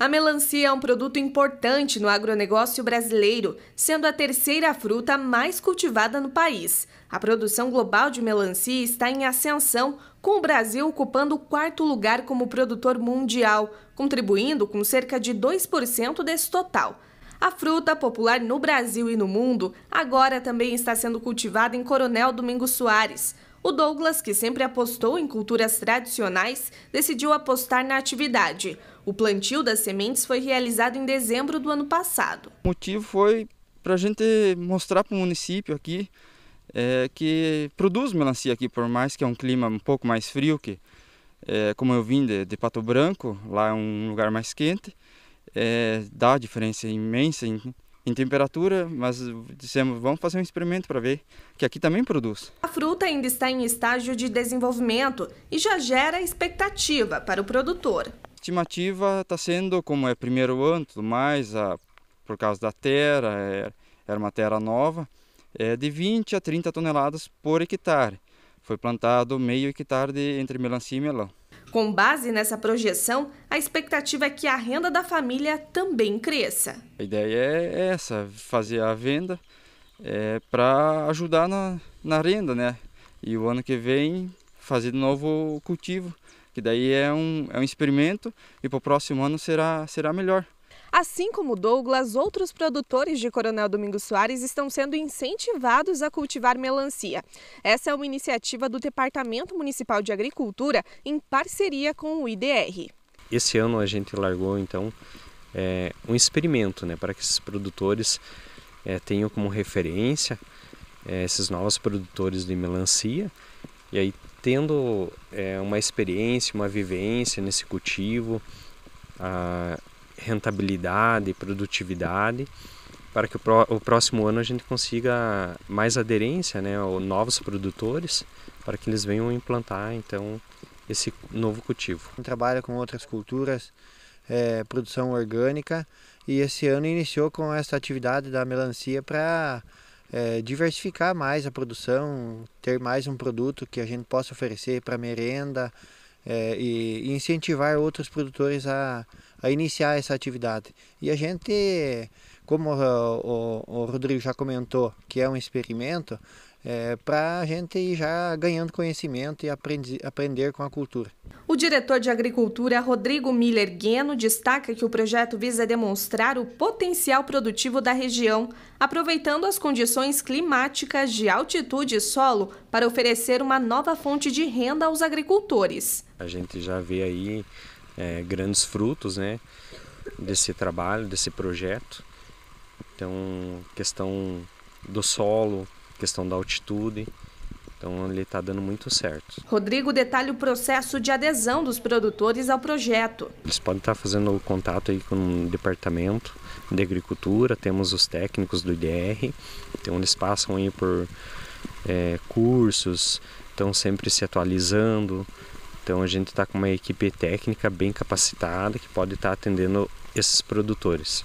A melancia é um produto importante no agronegócio brasileiro, sendo a terceira fruta mais cultivada no país. A produção global de melancia está em ascensão, com o Brasil ocupando o quarto lugar como produtor mundial, contribuindo com cerca de 2% desse total. A fruta, popular no Brasil e no mundo, agora também está sendo cultivada em Coronel Domingos Soares o Douglas, que sempre apostou em culturas tradicionais, decidiu apostar na atividade. O plantio das sementes foi realizado em dezembro do ano passado. O motivo foi para a gente mostrar para o município aqui é, que produz melancia aqui, por mais que é um clima um pouco mais frio, que é, como eu vim de, de, Pato Branco, lá é um lugar mais quente, é, dá diferença imensa em em temperatura, mas dissemos, vamos fazer um experimento para ver que aqui também produz. A fruta ainda está em estágio de desenvolvimento e já gera expectativa para o produtor. A estimativa está sendo, como é primeiro ano, tudo mais, a, por causa da terra, é, era uma terra nova, é de 20 a 30 toneladas por hectare. Foi plantado meio hectare de, entre melancia e melão. Com base nessa projeção, a expectativa é que a renda da família também cresça. A ideia é, é essa, fazer a venda é, para ajudar na, na renda, né? E o ano que vem fazer de novo o cultivo, que daí é um, é um experimento e para o próximo ano será, será melhor. Assim como Douglas, outros produtores de Coronel Domingos Soares estão sendo incentivados a cultivar melancia. Essa é uma iniciativa do Departamento Municipal de Agricultura em parceria com o IDR. Esse ano a gente largou então é, um experimento né, para que esses produtores é, tenham como referência é, esses novos produtores de melancia e aí tendo é, uma experiência, uma vivência nesse cultivo. A, rentabilidade, produtividade, para que o, o próximo ano a gente consiga mais aderência, né, ou novos produtores, para que eles venham implantar então esse novo cultivo. Trabalha com outras culturas, é, produção orgânica e esse ano iniciou com essa atividade da melancia para é, diversificar mais a produção, ter mais um produto que a gente possa oferecer para merenda, é, e, incentivar outros produtores a, a iniciar essa atividade. E a gente, como o, é, o, o Rodrigo já comentou, que é um experimento, é, para a gente ir já ganhando conhecimento e aprendi, aprender com a cultura. O diretor de Agricultura, Rodrigo Miller Gueno, destaca que o projeto visa demonstrar o potencial produtivo da região, aproveitando as condições climáticas de altitude e solo para oferecer uma nova fonte de renda aos agricultores. A gente já vê aí é, grandes frutos né, desse trabalho, desse projeto. Então, questão do solo, questão da altitude. Então ele está dando muito certo. Rodrigo detalha o processo de adesão dos produtores ao projeto. Eles podem estar tá fazendo contato aí com o departamento de agricultura, temos os técnicos do IDR, então eles passam aí por é, cursos, estão sempre se atualizando. Então a gente está com uma equipe técnica bem capacitada que pode estar tá atendendo esses produtores.